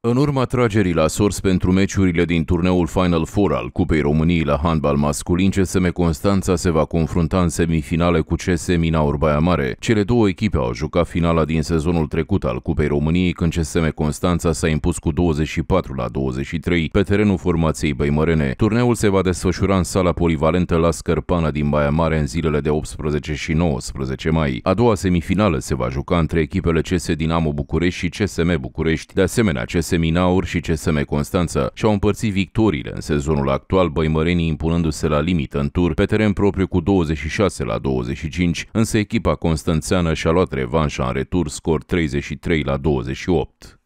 În urma tragerii la sors pentru meciurile din turneul Final Four al Cupei României la handbal masculin, CSM Constanța se va confrunta în semifinale cu CSM Minaur Baia Mare. Cele două echipe au jucat finala din sezonul trecut al Cupei României, când CSM Constanța s-a impus cu 24 la 23 pe terenul formației Băimărene. Turneul se va desfășura în sala polivalentă la Scărpana din Baia Mare în zilele de 18 și 19 mai. A doua semifinală se va juca între echipele CS Dinamo București și CSM București, de asemenea CS Seminaur și CSM Constanța și-au împărțit victoriile în sezonul actual, băimărenii impunându-se la limită în tur pe teren propriu cu 26 la 25, însă echipa constanțeană și-a luat revanșa în retur scor 33 la 28.